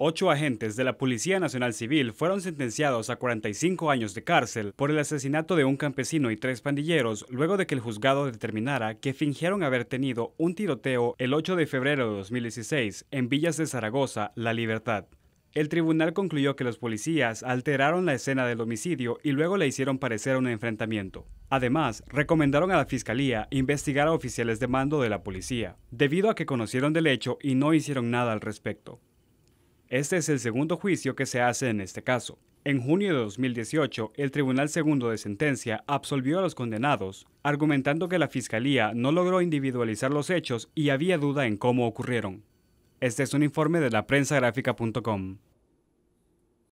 Ocho agentes de la Policía Nacional Civil fueron sentenciados a 45 años de cárcel por el asesinato de un campesino y tres pandilleros luego de que el juzgado determinara que fingieron haber tenido un tiroteo el 8 de febrero de 2016 en Villas de Zaragoza, La Libertad. El tribunal concluyó que los policías alteraron la escena del homicidio y luego le hicieron parecer un enfrentamiento. Además, recomendaron a la fiscalía investigar a oficiales de mando de la policía, debido a que conocieron del hecho y no hicieron nada al respecto. Este es el segundo juicio que se hace en este caso. En junio de 2018, el Tribunal Segundo de Sentencia absolvió a los condenados, argumentando que la Fiscalía no logró individualizar los hechos y había duda en cómo ocurrieron. Este es un informe de la